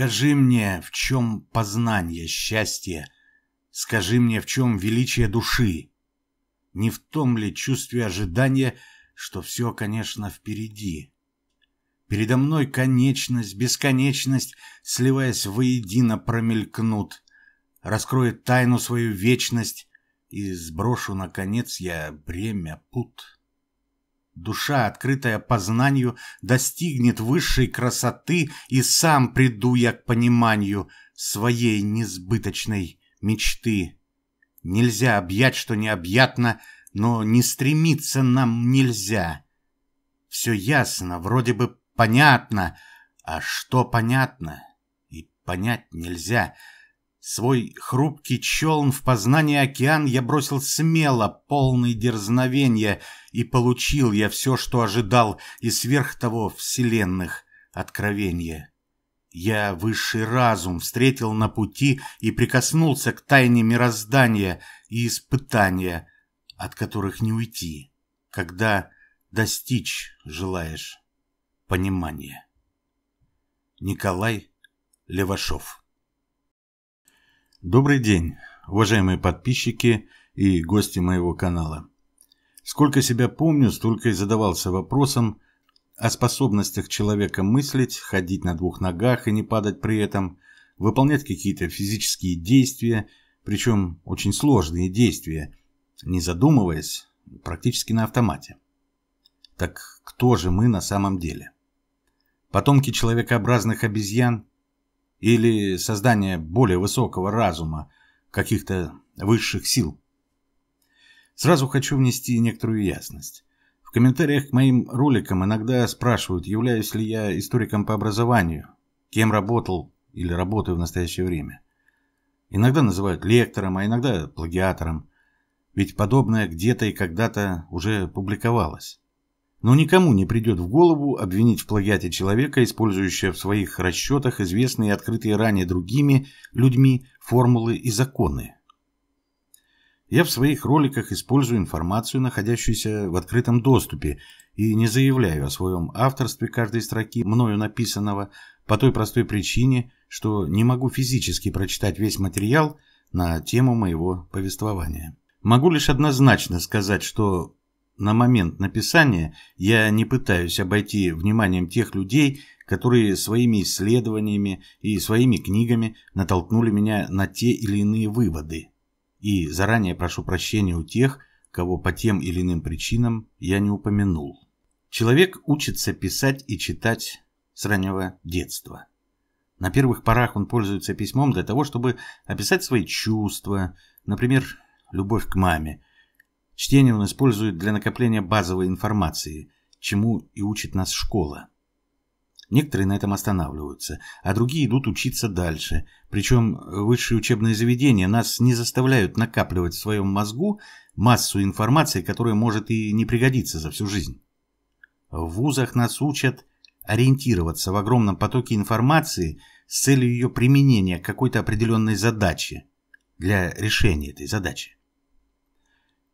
Скажи мне, в чем познание счастья? Скажи мне, в чем величие души? Не в том ли чувстве ожидания, что все, конечно, впереди? Передо мной конечность, бесконечность, сливаясь воедино, промелькнут. Раскроет тайну свою вечность, и сброшу, наконец, я бремя пут. Душа, открытая познанию, достигнет высшей красоты, и сам приду я к пониманию своей несбыточной мечты. Нельзя объять, что необъятно, но не стремиться нам нельзя. Все ясно, вроде бы понятно, а что понятно и понять нельзя — Свой хрупкий челн в познание океан я бросил смело, полный дерзновения, и получил я все, что ожидал, и сверх того вселенных откровения. Я высший разум встретил на пути и прикоснулся к тайне мироздания и испытания, от которых не уйти, когда достичь желаешь понимания. Николай Левашов Добрый день, уважаемые подписчики и гости моего канала. Сколько себя помню, столько и задавался вопросом о способностях человека мыслить, ходить на двух ногах и не падать при этом, выполнять какие-то физические действия, причем очень сложные действия, не задумываясь, практически на автомате. Так кто же мы на самом деле? Потомки человекообразных обезьян – или создание более высокого разума, каких-то высших сил. Сразу хочу внести некоторую ясность. В комментариях к моим роликам иногда спрашивают, являюсь ли я историком по образованию, кем работал или работаю в настоящее время. Иногда называют лектором, а иногда плагиатором. Ведь подобное где-то и когда-то уже публиковалось. Но никому не придет в голову обвинить в плагиате человека, использующего в своих расчетах известные и открытые ранее другими людьми формулы и законы. Я в своих роликах использую информацию, находящуюся в открытом доступе, и не заявляю о своем авторстве каждой строки мною написанного по той простой причине, что не могу физически прочитать весь материал на тему моего повествования. Могу лишь однозначно сказать, что на момент написания я не пытаюсь обойти вниманием тех людей, которые своими исследованиями и своими книгами натолкнули меня на те или иные выводы. И заранее прошу прощения у тех, кого по тем или иным причинам я не упомянул. Человек учится писать и читать с раннего детства. На первых порах он пользуется письмом для того, чтобы описать свои чувства, например, любовь к маме – Чтение он использует для накопления базовой информации, чему и учит нас школа. Некоторые на этом останавливаются, а другие идут учиться дальше. Причем высшие учебные заведения нас не заставляют накапливать в своем мозгу массу информации, которая может и не пригодиться за всю жизнь. В вузах нас учат ориентироваться в огромном потоке информации с целью ее применения к какой-то определенной задаче для решения этой задачи.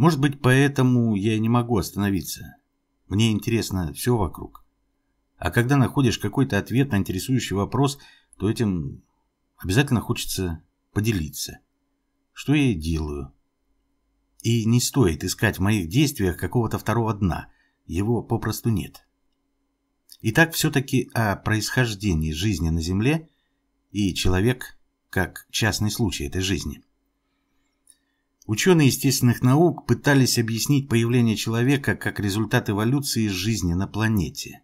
Может быть, поэтому я не могу остановиться. Мне интересно все вокруг. А когда находишь какой-то ответ на интересующий вопрос, то этим обязательно хочется поделиться. Что я и делаю. И не стоит искать в моих действиях какого-то второго дна. Его попросту нет. Итак, все-таки о происхождении жизни на Земле и человек как частный случай этой жизни – Ученые естественных наук пытались объяснить появление человека как результат эволюции жизни на планете,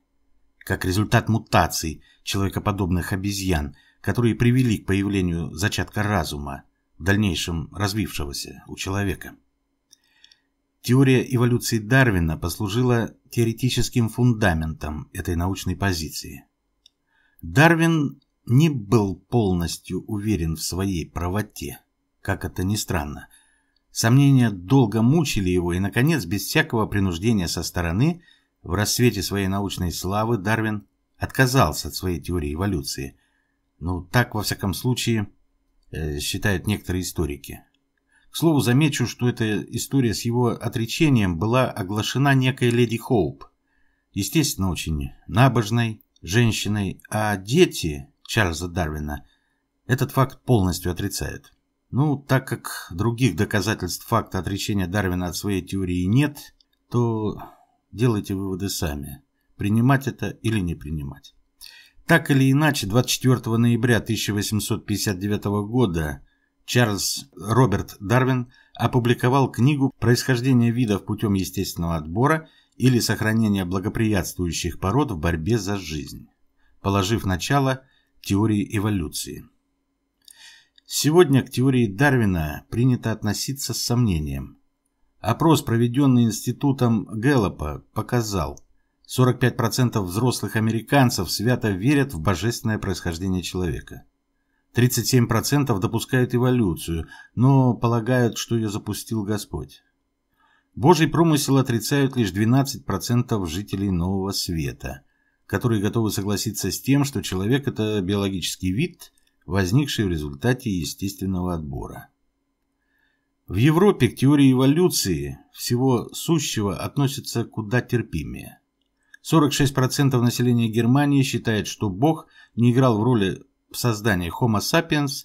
как результат мутаций человекоподобных обезьян, которые привели к появлению зачатка разума, в дальнейшем развившегося у человека. Теория эволюции Дарвина послужила теоретическим фундаментом этой научной позиции. Дарвин не был полностью уверен в своей правоте, как это ни странно – Сомнения долго мучили его, и, наконец, без всякого принуждения со стороны, в рассвете своей научной славы Дарвин отказался от своей теории эволюции. Ну, так, во всяком случае, э, считают некоторые историки. К слову, замечу, что эта история с его отречением была оглашена некой леди Хоуп. Естественно, очень набожной женщиной, а дети Чарльза Дарвина этот факт полностью отрицают. Ну, так как других доказательств факта отречения Дарвина от своей теории нет, то делайте выводы сами, принимать это или не принимать. Так или иначе, 24 ноября 1859 года Чарльз Роберт Дарвин опубликовал книгу «Происхождение видов путем естественного отбора или сохранения благоприятствующих пород в борьбе за жизнь», положив начало теории эволюции. Сегодня к теории Дарвина принято относиться с сомнением. Опрос, проведенный институтом Гэллопа, показал, 45% взрослых американцев свято верят в божественное происхождение человека. 37% допускают эволюцию, но полагают, что ее запустил Господь. Божий промысел отрицают лишь 12% жителей Нового Света, которые готовы согласиться с тем, что человек – это биологический вид, возникшей в результате естественного отбора. В Европе к теории эволюции всего сущего относятся куда терпимее. 46% населения Германии считает, что Бог не играл в роли в создании Homo sapiens,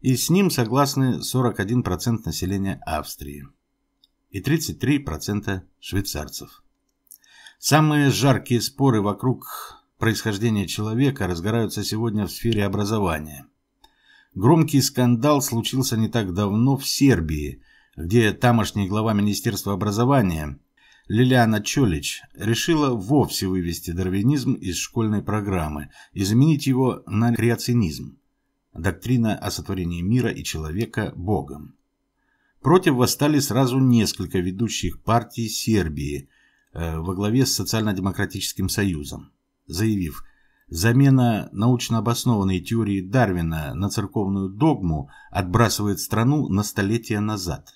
и с ним согласны 41% населения Австрии и 33% швейцарцев. Самые жаркие споры вокруг происхождения человека разгораются сегодня в сфере образования. Громкий скандал случился не так давно в Сербии, где тамошний глава Министерства образования Лилиана Чолич решила вовсе вывести дарвинизм из школьной программы и заменить его на креационизм – доктрина о сотворении мира и человека Богом. Против восстали сразу несколько ведущих партий Сербии э, во главе с Социально-демократическим союзом заявив «Замена научно обоснованной теории Дарвина на церковную догму отбрасывает страну на столетия назад».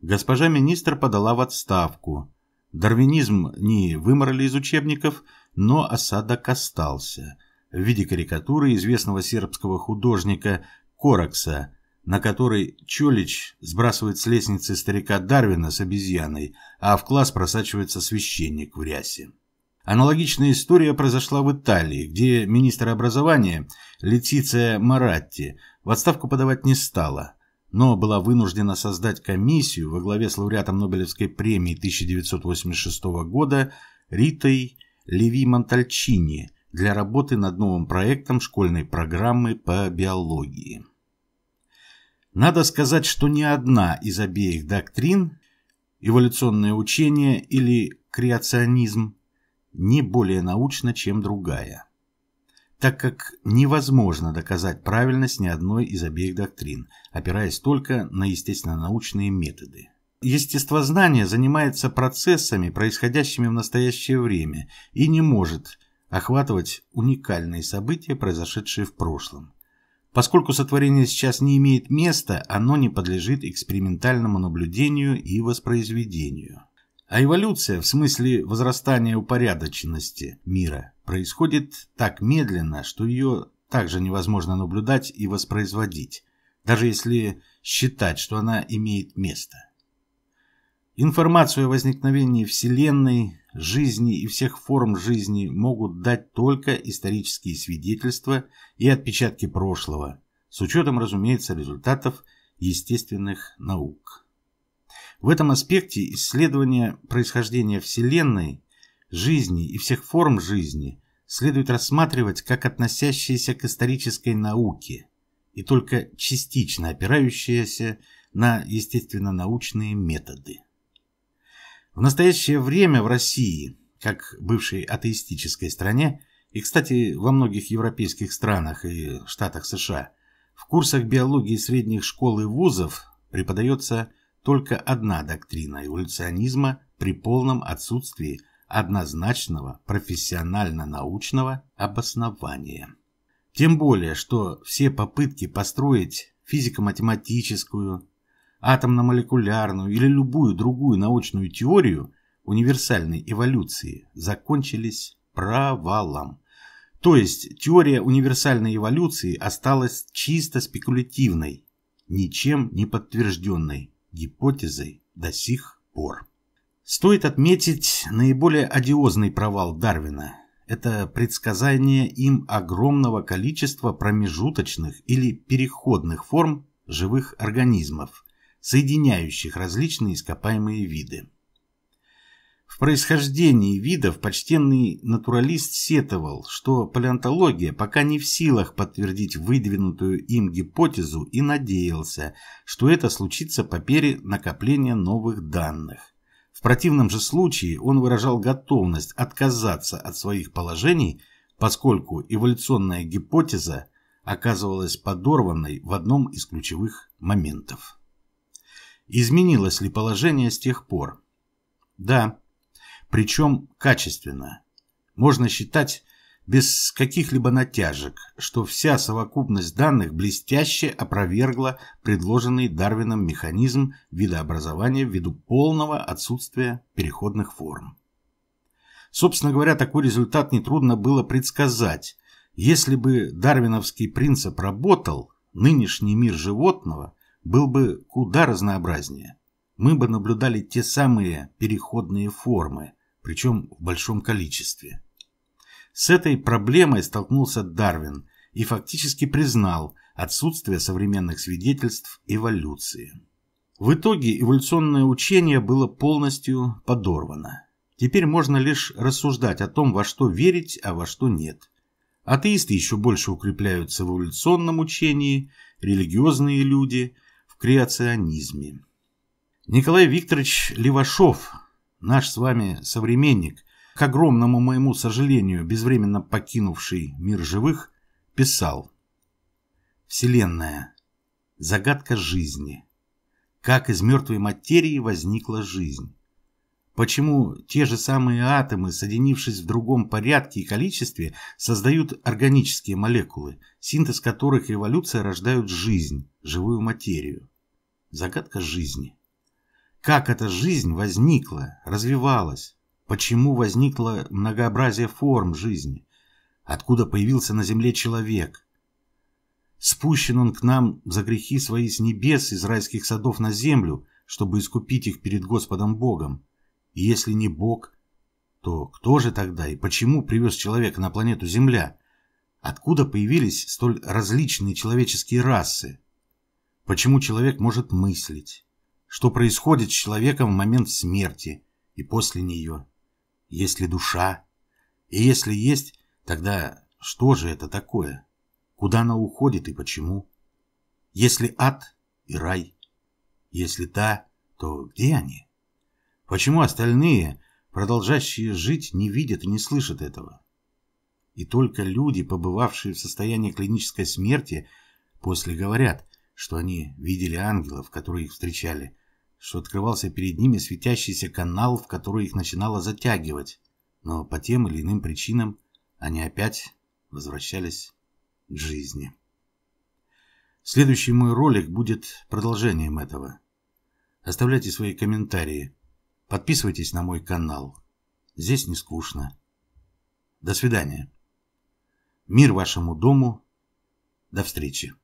Госпожа министр подала в отставку. Дарвинизм не выморали из учебников, но осадок остался в виде карикатуры известного сербского художника Коракса, на которой Чолич сбрасывает с лестницы старика Дарвина с обезьяной, а в класс просачивается священник в рясе. Аналогичная история произошла в Италии, где министр образования Летиция Маратти в отставку подавать не стала, но была вынуждена создать комиссию во главе с лауреатом Нобелевской премии 1986 года Ритой Леви Монтальчини для работы над новым проектом школьной программы по биологии. Надо сказать, что ни одна из обеих доктрин – эволюционное учение или креационизм – не более научна, чем другая, так как невозможно доказать правильность ни одной из обеих доктрин, опираясь только на естественно-научные методы. Естествознание занимается процессами, происходящими в настоящее время, и не может охватывать уникальные события, произошедшие в прошлом. Поскольку сотворение сейчас не имеет места, оно не подлежит экспериментальному наблюдению и воспроизведению. А эволюция, в смысле возрастания упорядоченности мира, происходит так медленно, что ее также невозможно наблюдать и воспроизводить, даже если считать, что она имеет место. Информацию о возникновении Вселенной, жизни и всех форм жизни могут дать только исторические свидетельства и отпечатки прошлого, с учетом, разумеется, результатов естественных наук. В этом аспекте исследование происхождения Вселенной, жизни и всех форм жизни следует рассматривать как относящиеся к исторической науке и только частично опирающиеся на естественно-научные методы. В настоящее время в России, как бывшей атеистической стране, и, кстати, во многих европейских странах и штатах США, в курсах биологии средних школ и вузов преподается только одна доктрина эволюционизма при полном отсутствии однозначного профессионально-научного обоснования. Тем более, что все попытки построить физико-математическую, атомно-молекулярную или любую другую научную теорию универсальной эволюции закончились провалом. То есть теория универсальной эволюции осталась чисто спекулятивной, ничем не подтвержденной, гипотезой до сих пор. Стоит отметить наиболее одиозный провал Дарвина. Это предсказание им огромного количества промежуточных или переходных форм живых организмов, соединяющих различные ископаемые виды происхождении видов почтенный натуралист сетовал, что палеонтология пока не в силах подтвердить выдвинутую им гипотезу и надеялся, что это случится по мере накопления новых данных. В противном же случае он выражал готовность отказаться от своих положений, поскольку эволюционная гипотеза оказывалась подорванной в одном из ключевых моментов. Изменилось ли положение с тех пор? Да, причем качественно. Можно считать без каких-либо натяжек, что вся совокупность данных блестяще опровергла предложенный Дарвином механизм видообразования ввиду полного отсутствия переходных форм. Собственно говоря, такой результат нетрудно было предсказать. Если бы дарвиновский принцип работал, нынешний мир животного был бы куда разнообразнее. Мы бы наблюдали те самые переходные формы – причем в большом количестве. С этой проблемой столкнулся Дарвин и фактически признал отсутствие современных свидетельств эволюции. В итоге эволюционное учение было полностью подорвано. Теперь можно лишь рассуждать о том, во что верить, а во что нет. Атеисты еще больше укрепляются в эволюционном учении, религиозные люди – в креационизме. Николай Викторович Левашов – наш с вами современник, к огромному моему сожалению, безвременно покинувший мир живых, писал «Вселенная. Загадка жизни. Как из мертвой материи возникла жизнь? Почему те же самые атомы, соединившись в другом порядке и количестве, создают органические молекулы, синтез которых и эволюция рождают жизнь, живую материю? Загадка жизни. Как эта жизнь возникла, развивалась? Почему возникло многообразие форм жизни? Откуда появился на земле человек? Спущен он к нам за грехи свои с небес из райских садов на землю, чтобы искупить их перед Господом Богом. И если не Бог, то кто же тогда и почему привез человека на планету Земля? Откуда появились столь различные человеческие расы? Почему человек может мыслить? что происходит с человеком в момент смерти и после нее. Есть ли душа? И если есть, тогда что же это такое? Куда она уходит и почему? Если ад и рай? Если да, то где они? Почему остальные, продолжающие жить, не видят и не слышат этого? И только люди, побывавшие в состоянии клинической смерти, после говорят, что они видели ангелов, которые их встречали, что открывался перед ними светящийся канал, в который их начинало затягивать, но по тем или иным причинам они опять возвращались к жизни. Следующий мой ролик будет продолжением этого. Оставляйте свои комментарии, подписывайтесь на мой канал. Здесь не скучно. До свидания. Мир вашему дому. До встречи.